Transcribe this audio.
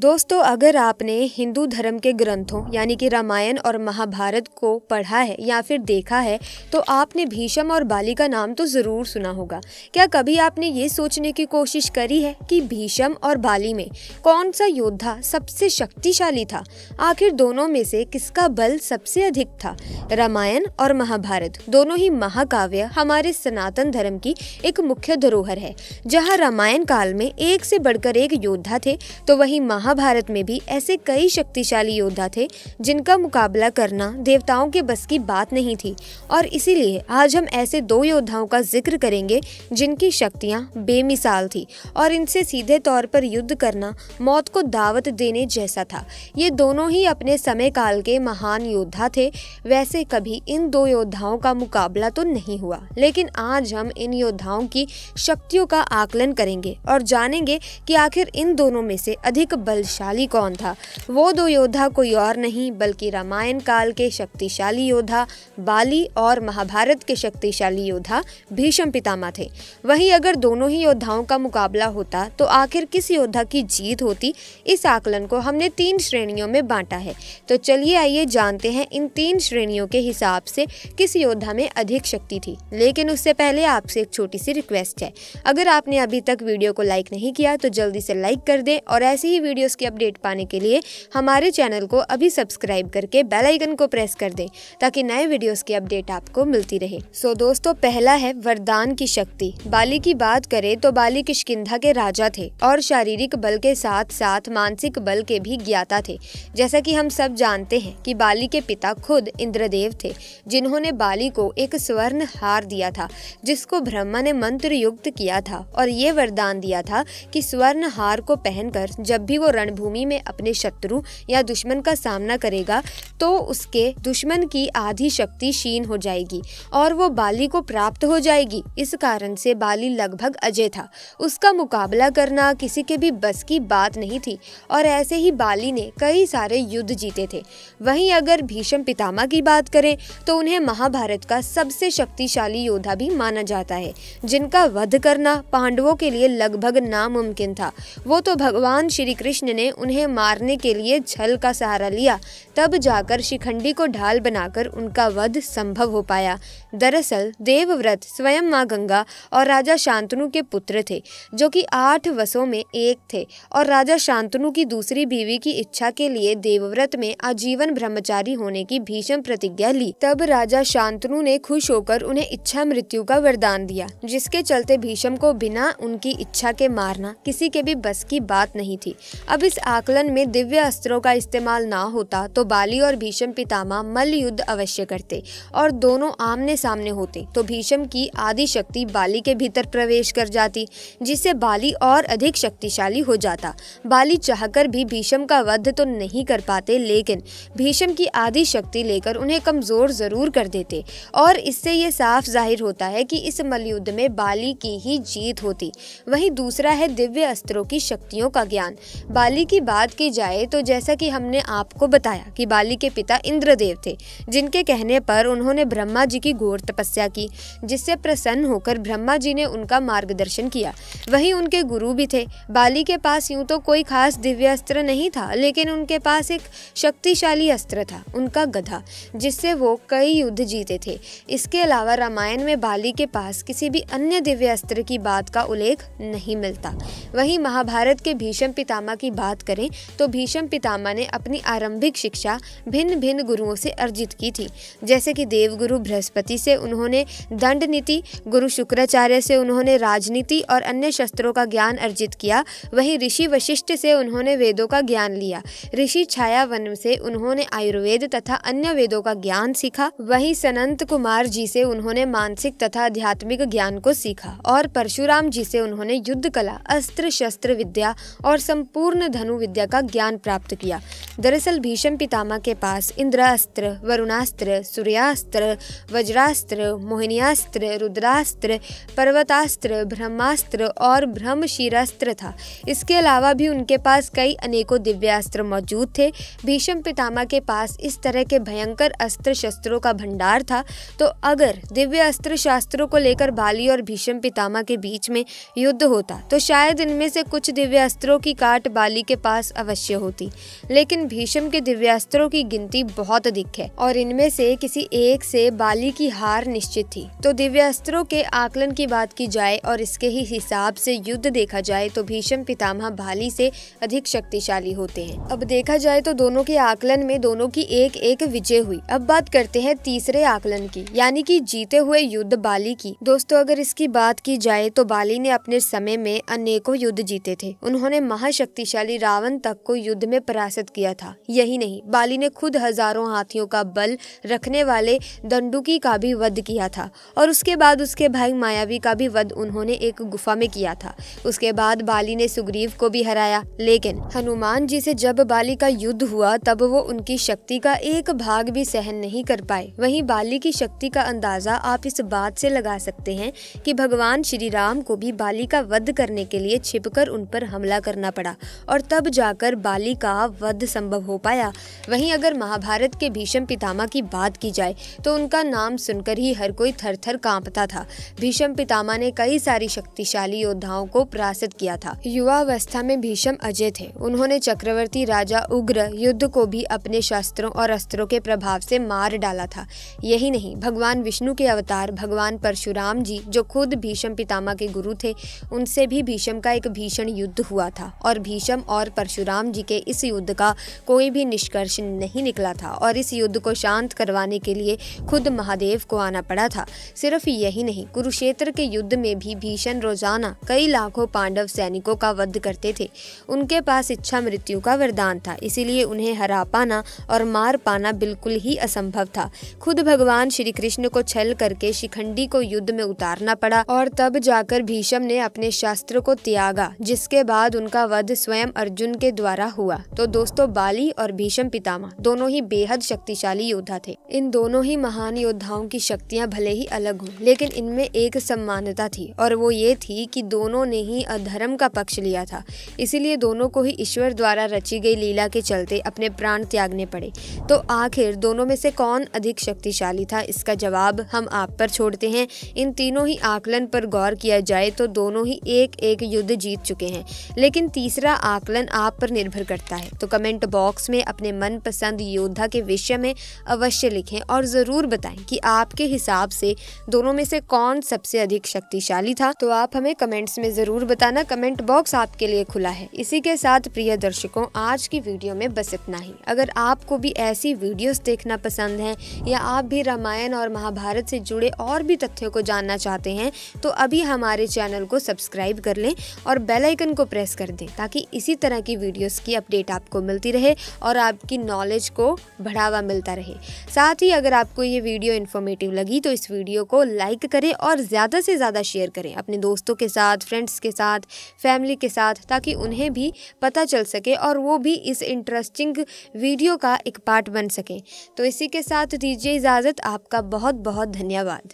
दोस्तों अगर आपने हिंदू धर्म के ग्रंथों यानी कि रामायण और महाभारत को पढ़ा है या फिर देखा है तो आपने भीषम और बाली का नाम तो ज़रूर सुना होगा क्या कभी आपने ये सोचने की कोशिश करी है कि भीषम और बाली में कौन सा योद्धा सबसे शक्तिशाली था आखिर दोनों में से किसका बल सबसे अधिक था रामायण और महाभारत दोनों ही महाकाव्य हमारे सनातन धर्म की एक मुख्य धरोहर है जहाँ रामायण काल में एक से बढ़कर एक योद्धा थे तो वही महाभारत में भी ऐसे कई शक्तिशाली योद्धा थे जिनका मुकाबला करना देवताओं के बस की बात नहीं थी और इसीलिए आज हम ऐसे दो योद्धाओं का जिक्र करेंगे जिनकी शक्तियाँ बेमिसाल थी और इनसे सीधे तौर पर युद्ध करना मौत को दावत देने जैसा था ये दोनों ही अपने समय काल के महान योद्धा थे वैसे कभी इन दो योद्धाओं का मुकाबला तो नहीं हुआ लेकिन आज हम इन योद्धाओं की शक्तियों का आकलन करेंगे और जानेंगे कि आखिर इन दोनों में से अधिक बलशाली कौन था वो दो योद्धा कोई और नहीं बल्कि रामायण काल के शक्तिशाली योद्धा बाली और महाभारत के शक्तिशाली योद्धा भीष्म पितामह थे वहीं अगर दोनों ही योद्धाओं का मुकाबला होता तो आखिर किस योद्धा की जीत होती इस आकलन को हमने तीन श्रेणियों में बांटा है तो चलिए आइए जानते हैं इन तीन श्रेणियों के हिसाब से किस योद्धा में अधिक शक्ति थी लेकिन उससे पहले आपसे एक छोटी सी रिक्वेस्ट है अगर आपने अभी तक वीडियो को लाइक नहीं किया तो जल्दी से लाइक कर दें और ऐसी ही वीडियो वीडियोस की अपडेट पाने के लिए हमारे चैनल को अभी सब्सक्राइब करके बेल आइकन को प्रेस कर दें ताकि नए वीडियोस की अपडेट आपको मिलती रहे सो so, दोस्तों पहला है वरदान की शक्ति बाली की बात करें तो बाली किशकिधा के राजा थे और शारीरिक बल के साथ साथ मानसिक बल के भी ज्ञाता थे जैसा की हम सब जानते हैं की बाली के पिता खुद इंद्रदेव थे जिन्होंने बाली को एक स्वर्ण हार दिया था जिसको ब्रह्मा ने मंत्र युक्त किया था और ये वरदान दिया था कि स्वर्ण हार को पहनकर जब भी वो रणभूमि में अपने शत्रु या दुश्मन का सामना करेगा तो उसके दुश्मन की आधी शक्ति क्षीण हो जाएगी और वो बाली को प्राप्त हो जाएगी इस कारण से बाली लगभग अजय था उसका मुकाबला करना किसी के भी बस की बात नहीं थी और ऐसे ही बाली ने कई सारे युद्ध जीते थे वहीं अगर भीष्म पितामह की बात करें तो उन्हें महाभारत का सबसे शक्तिशाली योद्धा भी माना जाता है जिनका वध करना पांडवों के लिए लगभग नामुमकिन था वो तो भगवान श्री कृष्ण कृष्ण ने उन्हें मारने के लिए छल का सहारा लिया तब जाकर शिखंडी को ढाल बनाकर उनका वध संभव हो पाया दरअसल देवव्रत स्वयं माँ गंगा और राजा शांतनु के पुत्र थे जो कि आठ वसों में एक थे और राजा शांतनु की दूसरी बीवी की इच्छा के लिए देवव्रत में आजीवन ब्रह्मचारी होने की भीषण प्रतिज्ञा ली तब राजा शांतनु ने खुश होकर उन्हें इच्छा मृत्यु का वरदान दिया जिसके चलते भीषम को बिना उनकी इच्छा के मारना किसी के भी बस की बात नहीं थी अब इस आकलन में दिव्य अस्त्रों का इस्तेमाल ना होता तो बाली और भीष्म पितामह मल युद्ध अवश्य करते और दोनों आमने सामने होते तो भीष्म की आदि शक्ति बाली के भीतर प्रवेश कर जाती जिससे बाली और अधिक शक्तिशाली हो जाता बाली चाहकर भी भीष्म का वध तो नहीं कर पाते लेकिन भीष्म की आदि शक्ति लेकर उन्हें कमज़ोर ज़रूर कर देते और इससे ये साफ जाहिर होता है कि इस मलयुद्ध में बाली की ही जीत होती वहीं दूसरा है दिव्य अस्त्रों की शक्तियों का ज्ञान बाली की बात की जाए तो जैसा कि हमने आपको बताया कि बाली के पिता इंद्रदेव थे जिनके कहने पर उन्होंने ब्रह्मा जी की घोर तपस्या की जिससे प्रसन्न होकर ब्रह्मा जी ने उनका मार्गदर्शन किया वहीं उनके गुरु भी थे बाली के पास यूं तो कोई खास दिव्य अस्त्र नहीं था लेकिन उनके पास एक शक्तिशाली अस्त्र था उनका गधा जिससे वो कई युद्ध जीते थे इसके अलावा रामायण में बाली के पास किसी भी अन्य दिव्य अस्त्र की बात का उल्लेख नहीं मिलता वहीं महाभारत के भीषम पितामह पितामह की बात करें तो भीष्म पितामह ने अपनी आरंभिक शिक्षा भिन्न भिन्न गुरुओं से अर्जित की थी जैसे कि देवगुरु बृहस्पति से उन्होंने दंड नीति गुरु शुक्राचार्य से उन्होंने राजनीति और अन्य शस्त्रों का ज्ञान अर्जित किया वहीं ऋषि वशिष्ठ से उन्होंने वेदों का ज्ञान लिया ऋषि छाया वन से उन्होंने आयुर्वेद तथा अन्य वेदों का ज्ञान सीखा वहीं सनंत कुमार जी से उन्होंने मानसिक तथा आध्यात्मिक ज्ञान को सीखा और परशुराम जी से उन्होंने युद्ध कला अस्त्र शस्त्र विद्या और संपूर्ण पूर्ण धनु विद्या का ज्ञान प्राप्त किया दरअसल भीषम पितामह के पास इंद्रास्त्र वरुणास्त्र सूर्यास्त्र वज्रास्त्र मोहिनियास्त्र रुद्रास्त्र पर्वतास्त्र ब्रह्मास्त्र और ब्रह्मशीरास्त्र था इसके अलावा भी उनके पास कई अनेकों दिव्यास्त्र मौजूद थे भीषम पितामह के पास इस तरह के भयंकर अस्त्र शस्त्रों का भंडार था तो अगर दिव्य अस्त्र शास्त्रों को लेकर बाली और भीषम पितामह के बीच में युद्ध होता तो शायद इनमें से कुछ दिव्य अस्त्रों की काट बाली के पास अवश्य होती लेकिन भीष्म के दिव्यास्त्रों की गिनती बहुत अधिक है और इनमें से किसी एक से बाली की हार निश्चित थी तो दिव्यास्त्रों के आकलन की बात की जाए और इसके ही हिसाब से युद्ध देखा जाए तो भीष्म पितामह बाली से अधिक शक्तिशाली होते हैं अब देखा जाए तो दोनों के आकलन में दोनों की एक एक विजय हुई अब बात करते हैं तीसरे आकलन की यानी कि जीते हुए युद्ध बाली की दोस्तों अगर इसकी बात की जाए तो बाली ने अपने समय में अनेकों युद्ध जीते थे उन्होंने महाशक्ति शक्तिशाली रावण तक को युद्ध में परास्त किया था यही नहीं बाली ने खुद हजारों हाथियों का बल रखने वाले दंडुकी का भी वध किया था और उसके बाद उसके भाई मायावी का भी वध उन्होंने एक गुफा में किया था उसके बाद बाली ने सुग्रीव को भी हराया लेकिन हनुमान जी से जब बाली का युद्ध हुआ तब वो उनकी शक्ति का एक भाग भी सहन नहीं कर पाए वही बाली की शक्ति का अंदाजा आप इस बात से लगा सकते हैं कि भगवान श्री राम को भी बाली का वध करने के लिए छिपकर उन पर हमला करना पड़ा और तब जाकर बाली का वध संभव हो पाया वहीं अगर महाभारत के भीष्म पितामह की बात की जाए तो उनका नाम सुनकर ही हर कोई थर थर कांपता था भीष्म पितामह ने कई सारी शक्तिशाली योद्धाओं को परास्त किया था युवावस्था में भीष्म अजय थे उन्होंने चक्रवर्ती राजा उग्र युद्ध को भी अपने शास्त्रों और अस्त्रों के प्रभाव से मार डाला था यही नहीं भगवान विष्णु के अवतार भगवान परशुराम जी जो खुद भीष्म पितामह के गुरु थे उनसे भी भीष्म का एक भीषण युद्ध हुआ था और भीष्म भीषम और परशुराम जी के इस युद्ध का कोई भी निष्कर्ष नहीं निकला था और इस युद्ध को शांत करवाने के लिए खुद महादेव को आना पड़ा था सिर्फ यही नहीं कुरुक्षेत्र के युद्ध में भी भीषण रोजाना कई लाखों पांडव सैनिकों का वध करते थे उनके पास इच्छा मृत्यु का वरदान था इसीलिए उन्हें हरा पाना और मार पाना बिल्कुल ही असंभव था खुद भगवान श्री कृष्ण को छल करके शिखंडी को युद्ध में उतारना पड़ा और तब जाकर भीषम ने अपने शास्त्र को त्यागा जिसके बाद उनका वध स्वयं अर्जुन के द्वारा हुआ तो दोस्तों बाली और भीष्म पितामह दोनों ही बेहद शक्तिशाली योद्धा थे इन दोनों ही महान योद्धाओं की शक्तियाँ भले ही अलग हों लेकिन इनमें एक समानता थी और वो ये थी कि दोनों ने ही अधर्म का पक्ष लिया था इसीलिए दोनों को ही ईश्वर द्वारा रची गई लीला के चलते अपने प्राण त्यागने पड़े तो आखिर दोनों में से कौन अधिक शक्तिशाली था इसका जवाब हम आप पर छोड़ते हैं इन तीनों ही आकलन पर गौर किया जाए तो दोनों ही एक एक युद्ध जीत चुके हैं लेकिन तीसरा आकलन आप पर निर्भर करता है तो कमेंट बॉक्स में अपने मनपसंद योद्धा के विषय में अवश्य लिखें और ज़रूर बताएं कि आपके हिसाब से दोनों में से कौन सबसे अधिक शक्तिशाली था तो आप हमें कमेंट्स में ज़रूर बताना कमेंट बॉक्स आपके लिए खुला है इसी के साथ प्रिय दर्शकों आज की वीडियो में बस इतना ही अगर आपको भी ऐसी वीडियोस देखना पसंद है या आप भी रामायण और महाभारत से जुड़े और भी तथ्यों को जानना चाहते हैं तो अभी हमारे चैनल को सब्सक्राइब कर लें और बेलाइकन को प्रेस कर दें ताकि इसी तरह की वीडियोस की अपडेट आपको मिलती रहे और आपकी नॉलेज को बढ़ावा मिलता रहे साथ ही अगर आपको ये वीडियो इन्फॉर्मेटिव लगी तो इस वीडियो को लाइक करें और ज़्यादा से ज़्यादा शेयर करें अपने दोस्तों के साथ फ्रेंड्स के साथ फैमिली के साथ ताकि उन्हें भी पता चल सके और वो भी इस इंटरेस्टिंग वीडियो का एक पार्ट बन सकें तो इसी के साथ दीजिए इजाज़त आपका बहुत बहुत धन्यवाद